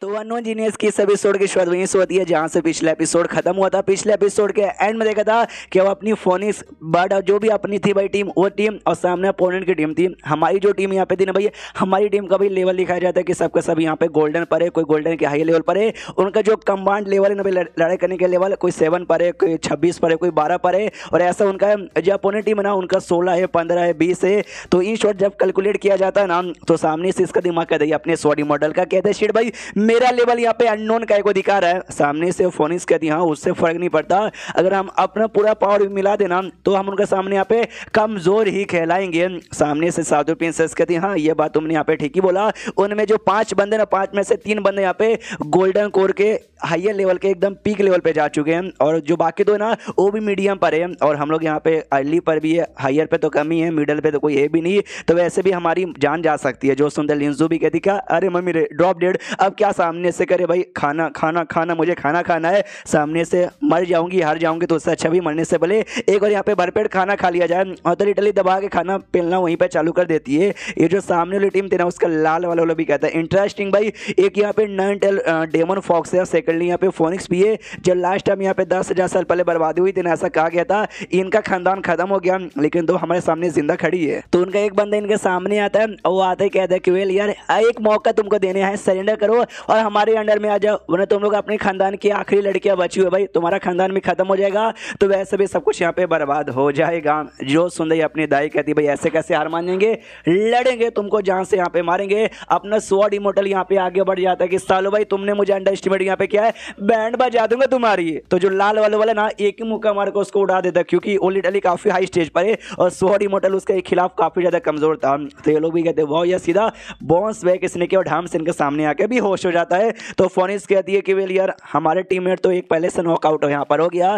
तो unknown genius की इस एपिसोड की शुरुआत वहीं से होती है जहाँ से पिछला एपिसोड खत्म हुआ था पिछले एपिसोड के एंड में देखा था कि वो अपनी फोनिस बर्ड जो भी अपनी थी भाई टीम वो टीम और सामने अपोनेंट की टीम थी हमारी जो टीम यहाँ पे थी ना भाई हमारी टीम का भी लेवल दिखाया जाता है कि सबका सब यहाँ पे गोल्डन पर है कोई गोल्डन के हाई लेवल पर है उनका जो कम्बांड लेवल है ना भाई लड़ाई करने के लेवल कोई सेवन पर है कोई छब्बीस पर है कोई बारह पर है और ऐसा उनका जो अपोनेंट टीम है ना उनका सोलह है पंद्रह है बीस है तो इन शॉर्ट जब कैलकुलेट किया जाता है ना तो सामने से इसका दिमाग कहते हैं अपने सॉडी मॉडल का कहते हैं शिट भाई मेरा लेवल यहाँ पे अननोन का एगो दिखा रहा है सामने से फोनिस का दिया उससे फर्क नहीं पड़ता अगर हम अपना पूरा पावर मिला देना तो हम उनके सामने यहाँ पे कमज़ोर ही खेलाएंगे सामने से साधु प्रिंसेस कहती हाँ ये बात तुमने यहाँ पे ठीक ही बोला उनमें जो पांच बंदे ना पांच में से तीन बंदे यहाँ पे गोल्डन कोर के हाइयर लेवल के एकदम पीक लेवल पे जा चुके हैं और जो बाकी दो ना वो भी मीडियम पर है और हम लोग यहाँ पे अर्ली पर भी है हाइयर पे तो कमी है मिडल पे तो कोई है भी नहीं तो वैसे भी हमारी जान जा सकती है जो सुंदर लिंजू भी कहती क्या अरे मम्मी ड्रॉप डेड अब क्या सामने से करे भाई खाना खाना खाना मुझे खाना खाना है सामने से मर जाऊंगी हार जाऊंगी तो उससे अच्छा भी मरने से भले एक बार यहाँ पे भरपेट खाना खा लिया जाए और तो इटली दबा के खाना पेलना वहीं पर चालू कर देती है ये जो सामने वाली टीम थी ना उसका लाल वाला वाला भी कहता है इंटरेस्टिंग भाई एक यहाँ पे नाइन टेल डेमन फॉक्स है सेकंडली यहाँ पे फोनिक्स भी है जो लास्ट टाइम यहाँ पे दस हज़ार साल पहले बर्बादी हुई थी ना ऐसा कहा गया था इनका खानदान खत्म हो गया लेकिन दो हमारे सामने जिंदा खड़ी है तो उनका एक बंदा इनके सामने आता है और वो आते कहता है कि वेल यार एक मौका तुमको देने हैं सरेंडर करो और हमारे अंडर में आ जाओ वरना तुम लोग अपने खानदान की आखिरी लड़कियाँ बची हुई भाई तुम्हारा खानदान भी खत्म हो जाएगा तो वैसे भी सब कुछ यहाँ पे बर्बाद हो जाएगा जो सुन रही अपनी दाई कहती भाई ऐसे कैसे हार मानेंगे लड़ेंगे तुमको जहाँ से यहाँ पे मारेंगे अपना स्वाड इमोटल यहाँ पे आगे बढ़ जाता है कि सालो भाई तुमने मुझे अंडर एस्टिमेट यहाँ पे क्या है बैंड बजा दूंगा तुम्हारी तो जो लाल वाले वाला ना एक ही मुक्का मार को उसको उड़ा देता क्योंकि वो लिटरली काफी हाई स्टेज पर है और स्वाड इमोटल उसके खिलाफ काफी ज्यादा कमजोर था तो ये लोग भी कहते वो यह सीधा बॉन्स वे किसने के और ढाम से इनके सामने आके भी होश हो जाता है तो फोनिस कहती है कि वेल यार हमारे टीममेट तो एक पहले से नॉकआउट हो यहाँ पर हो गया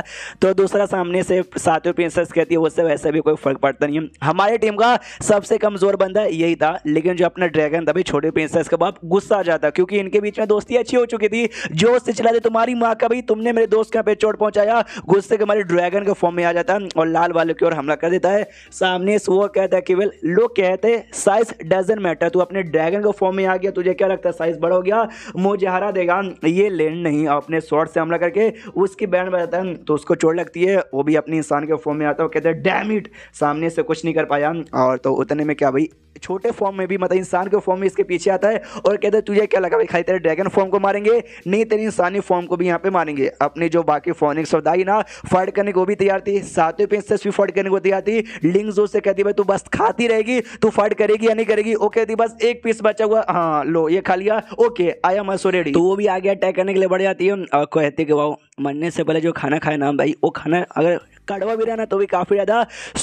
तो दूसरा सामने से सातवें प्रिंसेस कहती है उससे वैसे भी कोई फर्क पड़ता नहीं है हमारी टीम का सबसे कमज़ोर बंदा यही था लेकिन जो अपना ड्रैगन था छोटे प्रिंसेस का बाप गुस्सा आ जाता क्योंकि इनके बीच में दोस्ती अच्छी हो चुकी थी जोश से चला दे तुम्हारी माँ का भाई तुमने मेरे दोस्त के यहाँ पे चोट पहुंचाया गुस्से के हमारे ड्रैगन के फॉर्म में आ जाता और लाल वाले की ओर हमला कर देता है सामने से वो कहता है कि वेल लोग कहते साइज डजेंट मैटर तू अपने ड्रैगन के फॉर्म में आ गया तुझे क्या लगता है साइज बड़ा हो गया मोजहरा देगा ये लेन नहीं अपने शॉर्ट से हमला करके उसकी बैंड बजाता है तो उसको चोट लगती है वो भी अपने इंसान के फॉर्म में आता है कहते हैं डैम इट सामने से कुछ नहीं कर पाया और तो उतने में क्या भाई छोटे फॉर्म में भी मतलब इंसान के फॉर्म में इसके पीछे आता है और कहते हैं तुझे क्या लगा भाई खाली तेरे ड्रैगन फॉर्म को मारेंगे नहीं तेरी इंसानी फॉर्म को भी यहाँ पे मारेंगे अपने जो बाकी फोनिक्स और ना फर्ड करने को भी तैयार थी सातवें पेंसेस भी फर्ड करने को तैयार थी लिंग जो से कहती भाई तू बस खाती रहेगी तू फर्ड करेगी या नहीं करेगी ओके दी बस एक पीस बचा हुआ हाँ लो ये खा लिया ओके आई गया मसूरेडी तो वो भी आगे अटैक करने के लिए बढ़ जाती है और कहती है कि वाह मरने से पहले जो खाना खाए ना भाई वो खाना अगर कड़वा भी रहना तो भी काफ़ी ज़्यादा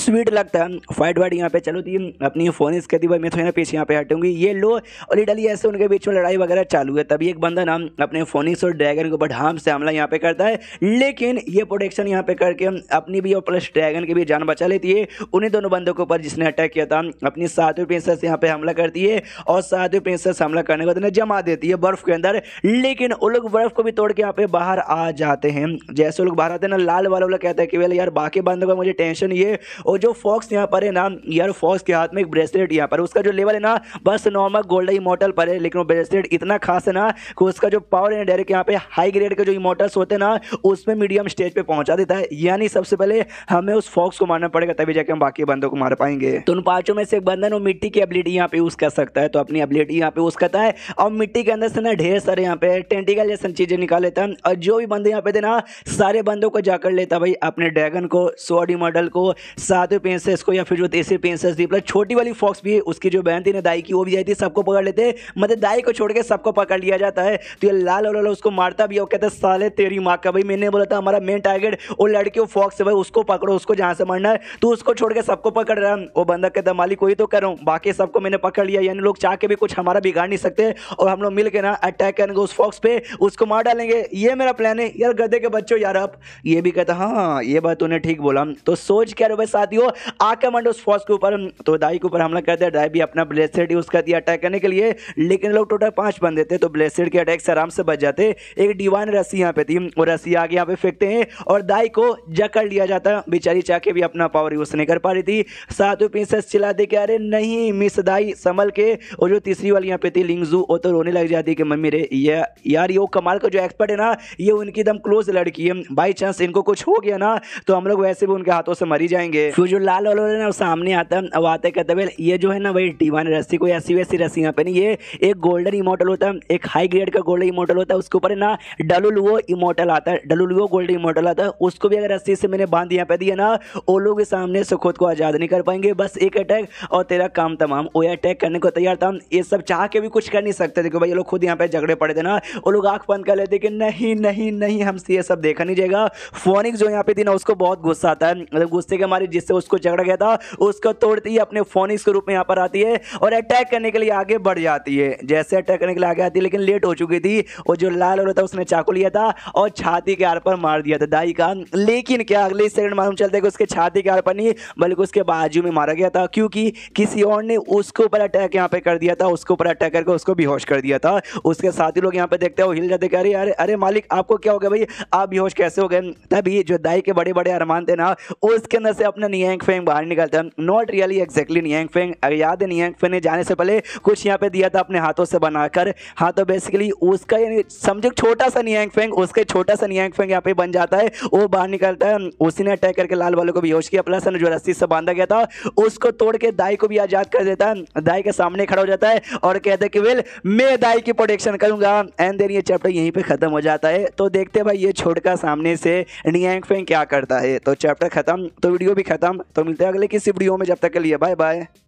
स्वीट लगता है फाइट वाइट यहाँ पे चलो थी अपनी फोन इस कहती भाई मैं थोड़ी ना पीछे यहाँ पे हटूंगी ये लो और इटली ऐसे उनके बीच में लड़ाई वगैरह चालू है तभी एक बंदा नाम अपने फोनिक्स और ड्रैगन के ऊपर ढाम से हमला यहाँ पे करता है लेकिन ये प्रोटेक्शन यहाँ पे करके अपनी भी और प्लस ड्रैगन की भी जान बचा लेती है उन्हीं दोनों बंदों के ऊपर जिसने अटैक किया था अपनी सातवीं प्रिंसेस यहाँ पे हमला करती है और सातवीं प्रिंसेस हमला करने के बाद जमा देती है बर्फ के अंदर लेकिन वो लोग बर्फ को भी तोड़ के यहाँ पे बाहर आ जाते हैं जैसे लोग बाहर आते हैं ना लाल वाला लोग कहते हैं कि वेल यार बाकी बंदों का मुझे टेंशन ये और जो फॉक्स यहाँ पर है ना यार फॉक्स के हाथ में एक ब्रेसलेट यहाँ पर उसका जो लेवल है ना बस नॉर्मल गोल्ड इमोटल पर है लेकिन वो ब्रेसलेट इतना खास है ना कि उसका जो पावर है डायरेक्ट यहाँ पे हाई ग्रेड के जो इमोटल्स होते हैं ना उसमें मीडियम स्टेज पर पहुँचा देता है यानी सबसे पहले हमें उस फॉक्स को मारना पड़ेगा तभी जाके हम बाकी बंदों को मार पाएंगे तो उन पाँचों में से एक बंदा ना मिट्टी की एबिलिटी यहाँ पे यूज़ कर सकता है तो अपनी एबिलिटी यहाँ पे यूज़ करता है और मिट्टी के अंदर से ना ढेर सारे यहाँ पे टेंटिकल जैसे चीज़ें निकाल लेता है और जो भी बंदे यहाँ पे थे ना सारे बंदों को जाकर लेता भाई अपने ड्रैगन को सोडी मॉडल को सातवें पेंसेस को या फिर जो देसी पेंसेस थी प्लस छोटी वाली फॉक्स भी उसकी जो बहन थी ना दाई की वो भी आई थी सबको पकड़ लेते मतलब दाई को छोड़ के सबको पकड़ लिया जाता है तो ये लाल वाला उसको मारता भी है कहता है साले तेरी माँ का भाई मैंने बोला था हमारा मेन टारगेट वो लड़की वो फॉक्स है भाई उसको पकड़ो उसको जहाँ से मारना है तो उसको छोड़ के सबको पकड़ रहा वो बंदा कहता मालिक वही तो कर रहा हूँ बाकी सबको मैंने पकड़ लिया यानी लोग चाह के भी कुछ हमारा बिगाड़ नहीं सकते और हम लोग मिल ना अटैक करेंगे उस फॉक्स पे उसको मार डालेंगे ये मेरा प्लान है यार गधे के बच्चों यार आप ये भी कहता हाँ ये बात तो तूने ठीक बोला तो सोच क्या रहे साथियों आक्रमण उस फॉर्स के ऊपर तो दाई के ऊपर हमला कर दिया दाई भी अपना ब्लेसेड यूज़ कर दिया अटैक करने के लिए लेकिन लोग टोटल पांच बंदे थे तो ब्लेसेड के अटैक से आराम से बच जाते एक डिवाइन रस्सी यहाँ पे थी वो रस्सी आगे यहाँ पे फेंकते हैं और दाई को जकड़ लिया जाता बेचारी चाके भी अपना पावर यूज़ नहीं कर पा रही थी सातों प्रिंसेस चिल्ला दे के अरे नहीं मिस दाई संभल के और जो तीसरी वाली यहाँ पे थी लिंगजू वो तो रोने लग जाती कि मम्मी रे ये यार ये कमाल का जो एक्सपर्ट है ना ये उनकी एकदम क्लोज लड़की है बाई चांस इनको कुछ हो गया ना तो हम लोग वैसे भी उनके हाथों से मरी जाएंगे फिर जो लाल वाले है ना सामने आता है अब आते कहते हुए ये जो है ना वही टी रस्सी कोई ऐसी वैसी रस्सी यहाँ पे नहीं ये एक गोल्डन इमोटल होता है एक हाई ग्रेड का गोल्डन इमोटल होता है उसके ऊपर ना डलुलुओ इमोटल आता है डलुलुओ गोल्डन इमोटल आता है उसको भी अगर रस्सी से मैंने बांध यहाँ पे दिया ना वो लोग सामने से खुद को आज़ाद नहीं कर पाएंगे बस एक अटैक और तेरा काम तमाम वो अटैक करने को तैयार था ये सब चाह के भी कुछ कर नहीं सकते थे भाई ये लोग खुद यहाँ पे झगड़े पड़े थे ना वो लोग आंख बंद कर लेते कि नहीं नहीं नहीं हमसे ये सब देखा नहीं जाएगा फोनिक जो यहाँ पे थी ना उसको बहुत गुस्सा आता है मतलब गुस्से के मारे जिससे उसको झगड़ा गया था उसको तोड़ती ही अपने फोनिक्स के रूप में यहाँ पर आती है और अटैक करने के लिए आगे बढ़ जाती है जैसे अटैक करने के लिए आगे आती है लेकिन लेट हो चुकी थी और जो लाल वाला था उसने चाकू लिया था और छाती के आर पर मार दिया था दाई का लेकिन क्या अगले सेकंड मालूम चलता है कि उसके छाती के आर पर नहीं बल्कि उसके बाजू में मारा गया था क्योंकि किसी और ने उसके ऊपर अटैक यहाँ पर कर दिया था उसके ऊपर अटैक करके उसको बेहोश कर दिया था उसके साथी लोग यहाँ पर देखते हो हिल जाते अरे अरे मालिक आपको क्या हो गया भाई आप बेहोश कैसे हो गए तभी जो दाई के बड़े बड़े अरमान तेना उसके अंदर से अपने नियंग फेंग बाहर निकलता है नॉट रियली एक्जैक्टली नियंग फेंग अगर याद है नियंग फेंग ने जाने से पहले कुछ यहाँ पे दिया था अपने हाथों से बनाकर हाँ तो बेसिकली उसका यानी समझो छोटा सा नियंग फेंग उसके छोटा सा नियंग फेंग यहाँ पे बन जाता है वो बाहर निकलता है उसी ने अटैक करके लाल वालों को बेहोश किया प्लस जो रस्सी से बांधा गया था उसको तोड़ के दाई को भी आजाद कर देता है दाई के सामने खड़ा हो जाता है और कहता है कि वेल मैं दाई की प्रोटेक्शन करूंगा एंड देन ये चैप्टर यहीं पे खत्म हो जाता है तो देखते भाई ये छोड़कर सामने से नियंग फेंग क्या करता है है तो चैप्टर खत्म तो वीडियो भी खत्म तो मिलते हैं अगले किसी वीडियो में जब तक के लिए बाय बाय